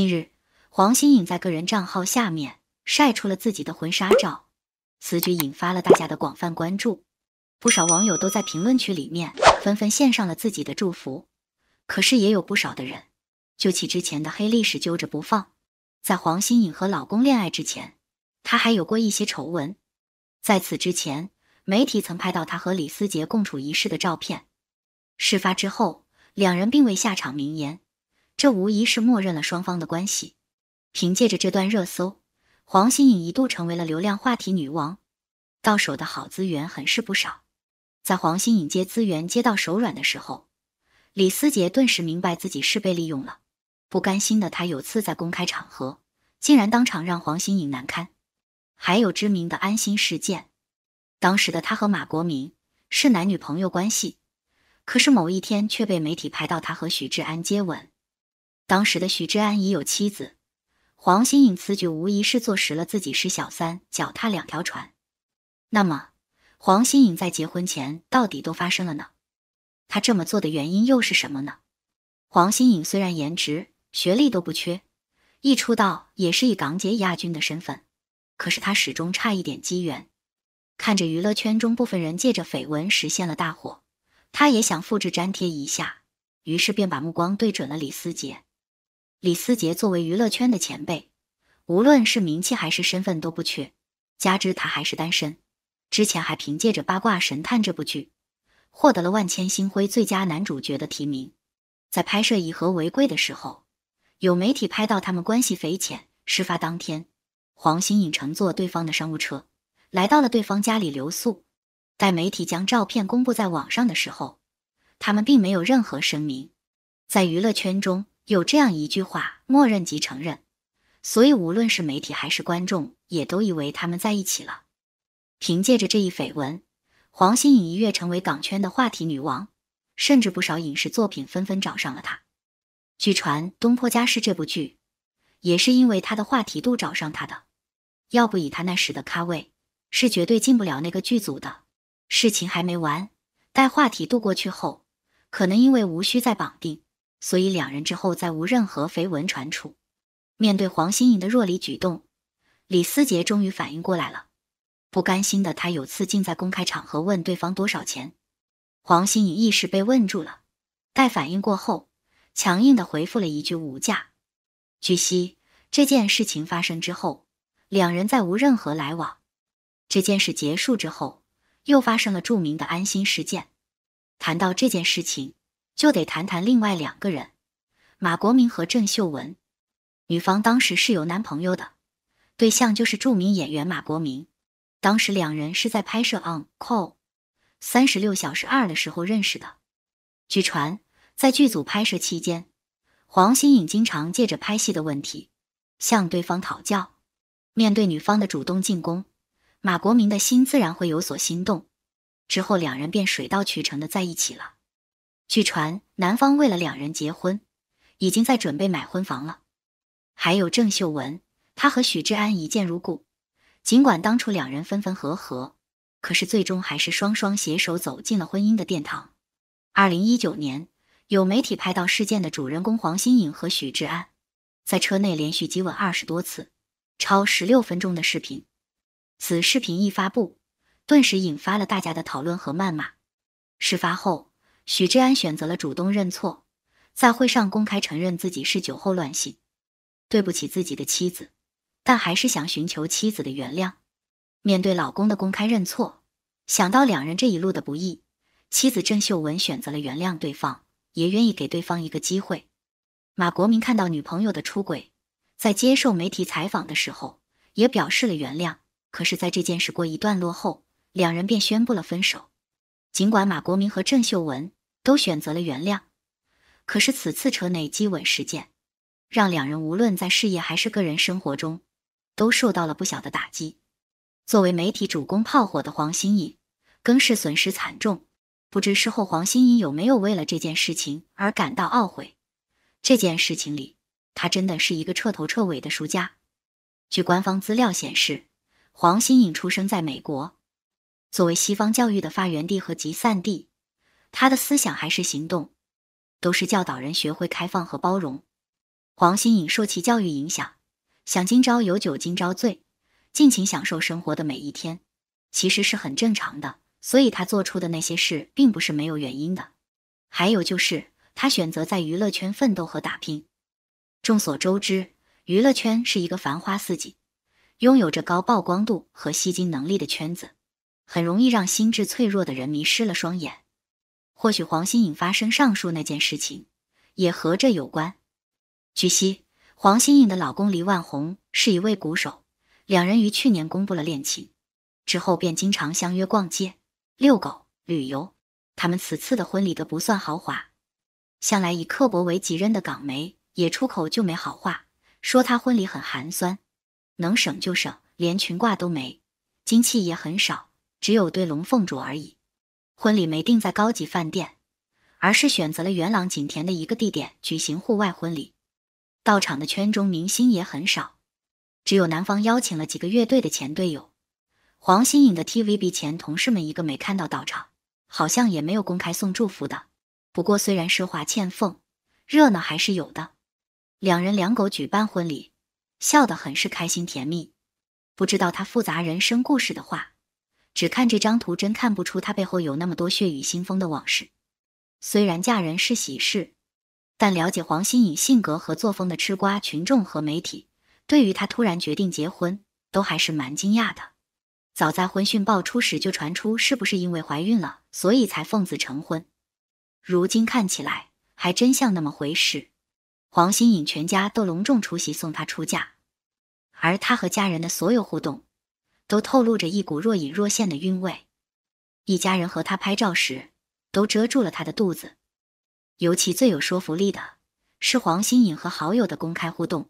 近日，黄心颖在个人账号下面晒出了自己的婚纱照，此举引发了大家的广泛关注。不少网友都在评论区里面纷纷献上了自己的祝福，可是也有不少的人就起之前的黑历史揪着不放。在黄心颖和老公恋爱之前，她还有过一些丑闻。在此之前，媒体曾拍到她和李思捷共处一室的照片。事发之后，两人并未下场明言。这无疑是默认了双方的关系。凭借着这段热搜，黄心颖一度成为了流量话题女王，到手的好资源很是不少。在黄心颖接资源接到手软的时候，李思捷顿时明白自己是被利用了。不甘心的他，有次在公开场合竟然当场让黄心颖难堪。还有知名的安心事件，当时的他和马国明是男女朋友关系，可是某一天却被媒体拍到他和许志安接吻。当时的徐志安已有妻子，黄心颖此举无疑是坐实了自己是小三，脚踏两条船。那么，黄心颖在结婚前到底都发生了呢？她这么做的原因又是什么呢？黄心颖虽然颜值、学历都不缺，一出道也是以港姐亚军的身份，可是她始终差一点机缘。看着娱乐圈中部分人借着绯闻实现了大火，她也想复制粘贴一下，于是便把目光对准了李思捷。李思捷作为娱乐圈的前辈，无论是名气还是身份都不缺，加之他还是单身，之前还凭借着《八卦神探》这部剧获得了万千星辉最佳男主角的提名。在拍摄《以和为贵》的时候，有媒体拍到他们关系匪浅。事发当天，黄星颖乘坐对方的商务车来到了对方家里留宿。在媒体将照片公布在网上的时候，他们并没有任何声明。在娱乐圈中。有这样一句话：“默认即承认”，所以无论是媒体还是观众，也都以为他们在一起了。凭借着这一绯闻，黄心颖一跃成为港圈的话题女王，甚至不少影视作品纷纷找上了她。据传《东坡家事》这部剧也是因为她的话题度找上她的，要不以她那时的咖位，是绝对进不了那个剧组的。事情还没完，待话题度过去后，可能因为无需再绑定。所以两人之后再无任何绯闻传出。面对黄心颖的若离举动，李思杰终于反应过来了。不甘心的他有次竟在公开场合问对方多少钱，黄心颖一时被问住了。待反应过后，强硬的回复了一句“无价”。据悉，这件事情发生之后，两人再无任何来往。这件事结束之后，又发生了著名的安心事件。谈到这件事情。就得谈谈另外两个人，马国明和郑秀文。女方当时是有男朋友的，对象就是著名演员马国明。当时两人是在拍摄《on call 三十六小时二》的时候认识的。据传，在剧组拍摄期间，黄心颖经常借着拍戏的问题向对方讨教。面对女方的主动进攻，马国明的心自然会有所心动。之后两人便水到渠成的在一起了。据传，男方为了两人结婚，已经在准备买婚房了。还有郑秀文，她和许志安一见如故，尽管当初两人分分合合，可是最终还是双双携手走进了婚姻的殿堂。二零一九年，有媒体拍到事件的主人公黄心颖和许志安在车内连续激吻二十多次，超十六分钟的视频。此视频一发布，顿时引发了大家的讨论和谩骂。事发后。许志安选择了主动认错，在会上公开承认自己是酒后乱性，对不起自己的妻子，但还是想寻求妻子的原谅。面对老公的公开认错，想到两人这一路的不易，妻子郑秀文选择了原谅对方，也愿意给对方一个机会。马国明看到女朋友的出轨，在接受媒体采访的时候也表示了原谅。可是，在这件事过一段落后，两人便宣布了分手。尽管马国明和郑秀文。都选择了原谅，可是此次车内激吻事件，让两人无论在事业还是个人生活中，都受到了不小的打击。作为媒体主攻炮火的黄心颖，更是损失惨重。不知事后黄心颖有没有为了这件事情而感到懊悔？这件事情里，他真的是一个彻头彻尾的输家。据官方资料显示，黄心颖出生在美国，作为西方教育的发源地和集散地。他的思想还是行动，都是教导人学会开放和包容。黄心颖受其教育影响，想今朝有酒今朝醉，尽情享受生活的每一天，其实是很正常的。所以，他做出的那些事并不是没有原因的。还有就是，他选择在娱乐圈奋斗和打拼。众所周知，娱乐圈是一个繁花似锦、拥有着高曝光度和吸金能力的圈子，很容易让心智脆弱的人迷失了双眼。或许黄心颖发生上述那件事情，也和这有关。据悉，黄心颖的老公黎万红是一位鼓手，两人于去年公布了恋情，之后便经常相约逛街、遛狗、旅游。他们此次的婚礼都不算豪华，向来以刻薄为己任的港媒也出口就没好话，说他婚礼很寒酸，能省就省，连裙褂都没，金器也很少，只有对龙凤镯而已。婚礼没定在高级饭店，而是选择了元朗景田的一个地点举行户外婚礼。到场的圈中明星也很少，只有男方邀请了几个乐队的前队友。黄心颖的 TVB 前同事们一个没看到到场，好像也没有公开送祝福的。不过虽然奢华欠奉，热闹还是有的。两人两狗举办婚礼，笑得很是开心甜蜜。不知道他复杂人生故事的话。只看这张图，真看不出她背后有那么多血雨腥风的往事。虽然嫁人是喜事，但了解黄心颖性格和作风的吃瓜群众和媒体，对于她突然决定结婚，都还是蛮惊讶的。早在婚讯爆出时，就传出是不是因为怀孕了，所以才奉子成婚。如今看起来，还真像那么回事。黄心颖全家都隆重出席送她出嫁，而她和家人的所有互动。都透露着一股若隐若现的韵味。一家人和他拍照时都遮住了他的肚子。尤其最有说服力的是黄心颖和好友的公开互动。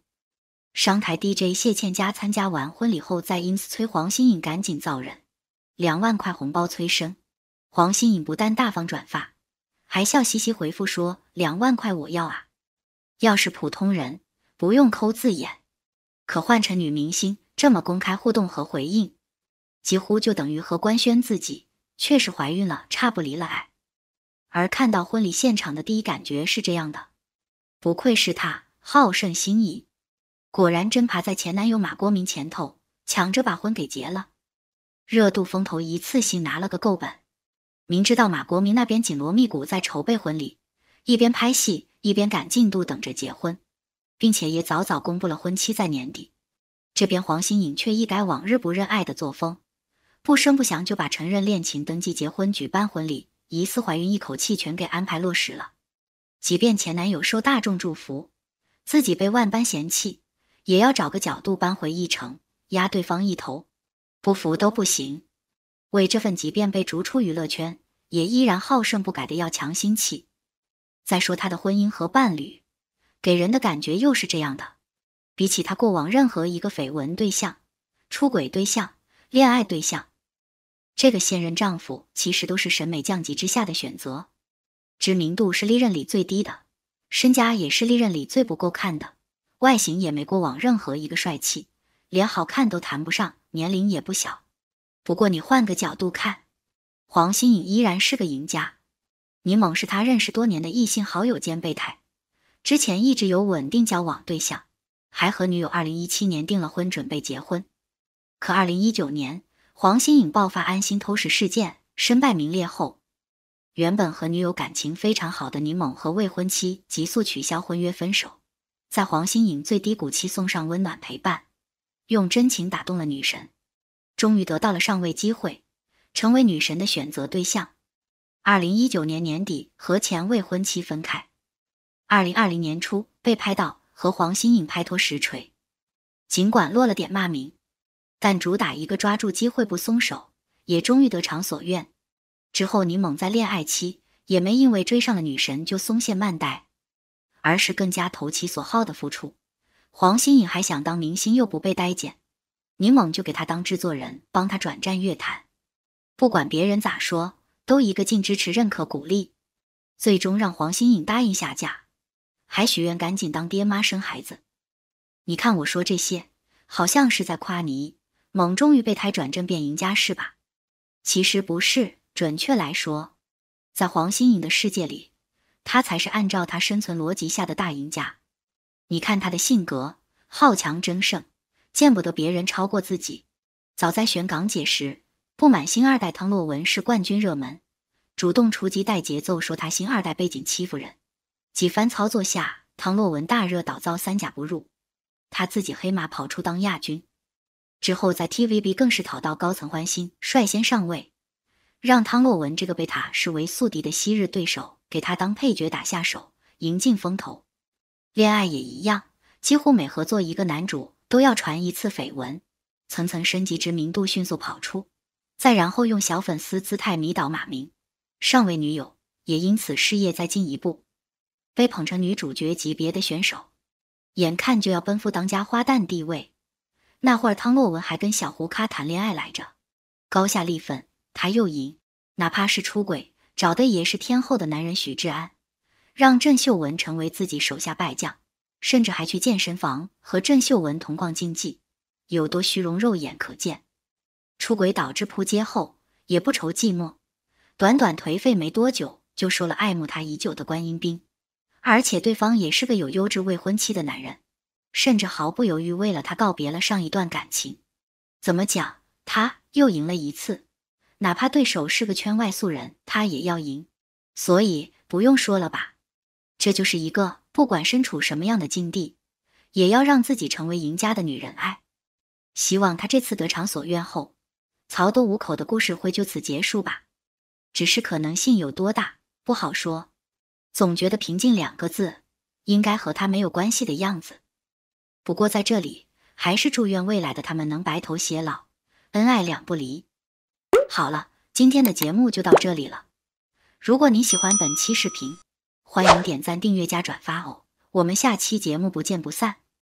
商台 DJ 谢倩佳参加完婚礼后，在 ins 催黄心颖赶紧造人，两万块红包催生。黄心颖不但大方转发，还笑嘻嘻回复说：“两万块我要啊！”要是普通人不用抠字眼，可换成女明星。这么公开互动和回应，几乎就等于和官宣自己确实怀孕了，差不离了。哎，而看到婚礼现场的第一感觉是这样的：不愧是他，好胜心怡。果然真爬在前男友马国明前头，抢着把婚给结了。热度风头一次性拿了个够本。明知道马国明那边紧锣密鼓在筹备婚礼，一边拍戏一边赶进度等着结婚，并且也早早公布了婚期在年底。这边黄心颖却一改往日不认爱的作风，不声不响就把承认恋情、登记结婚、举办婚礼、疑似怀孕一口气全给安排落实了。即便前男友受大众祝福，自己被万般嫌弃，也要找个角度扳回一城，压对方一头，不服都不行。为这份即便被逐出娱乐圈，也依然好胜不改的要强心气。再说她的婚姻和伴侣，给人的感觉又是这样的。比起她过往任何一个绯闻对象、出轨对象、恋爱对象，这个现任丈夫其实都是审美降级之下的选择。知名度是历任里最低的，身家也是历任里最不够看的，外形也没过往任何一个帅气，连好看都谈不上，年龄也不小。不过你换个角度看，黄心颖依然是个赢家。柠檬是她认识多年的异性好友兼备胎，之前一直有稳定交往对象。还和女友二零一七年订了婚，准备结婚。可二零一九年，黄心颖爆发安心偷食事件，身败名裂后，原本和女友感情非常好的倪猛和未婚妻急速取消婚约分手。在黄心颖最低谷期送上温暖陪伴，用真情打动了女神，终于得到了上位机会，成为女神的选择对象。二零一九年年底和前未婚妻分开。二零二零年初被拍到。和黄心颖拍拖实锤，尽管落了点骂名，但主打一个抓住机会不松手，也终于得偿所愿。之后，倪猛在恋爱期也没因为追上了女神就松懈慢待，而是更加投其所好的付出。黄心颖还想当明星又不被待见，柠猛就给他当制作人，帮他转战乐坛。不管别人咋说，都一个劲支持、认可、鼓励，最终让黄心颖答应下架。还许愿赶紧当爹妈生孩子，你看我说这些好像是在夸你，猛终于备胎转正变赢家是吧？其实不是，准确来说，在黄心颖的世界里，他才是按照他生存逻辑下的大赢家。你看他的性格，好强争胜，见不得别人超过自己。早在选港姐时，不满星二代汤洛雯是冠军热门，主动出击带节奏，说他星二代背景欺负人。几番操作下，汤洛雯大热倒遭三甲不入，他自己黑马跑出当亚军，之后在 TVB 更是讨到高层欢心，率先上位，让汤洛雯这个被他视为宿敌的昔日对手给他当配角打下手，赢尽风头。恋爱也一样，几乎每合作一个男主都要传一次绯闻，层层升级知名度，迅速跑出，再然后用小粉丝姿态迷倒马明，上位女友也因此事业再进一步。被捧成女主角级别的选手，眼看就要奔赴当家花旦地位。那会儿汤洛雯还跟小胡咖谈恋爱来着，高下立分，她又赢。哪怕是出轨找的也是天后的男人许志安，让郑秀文成为自己手下败将，甚至还去健身房和郑秀文同逛竞技，有多虚荣肉眼可见。出轨导致扑街后，也不愁寂寞，短短颓废没多久，就收了爱慕她已久的观音兵。而且对方也是个有优质未婚妻的男人，甚至毫不犹豫为了他告别了上一段感情。怎么讲？他又赢了一次，哪怕对手是个圈外素人，他也要赢。所以不用说了吧，这就是一个不管身处什么样的境地，也要让自己成为赢家的女人。爱，希望他这次得偿所愿后，曹都无口的故事会就此结束吧。只是可能性有多大，不好说。总觉得“平静”两个字应该和他没有关系的样子。不过在这里，还是祝愿未来的他们能白头偕老，恩爱两不离。好了，今天的节目就到这里了。如果你喜欢本期视频，欢迎点赞、订阅加转发哦。我们下期节目不见不散。